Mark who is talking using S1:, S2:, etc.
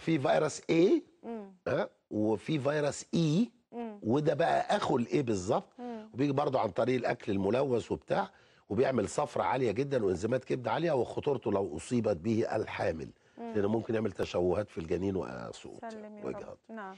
S1: في فيروس A ها آه، وفي فيروس اي e وده بقى اخو الايه بالظبط وبيجي برضه عن طريق الاكل الملوث وبتاع وبيعمل صفرة عالية جدا وانزيمات كبد عالية وخطورته لو أصيبت به الحامل لأنه ممكن يعمل تشوهات في الجنين وسقوط
S2: نعم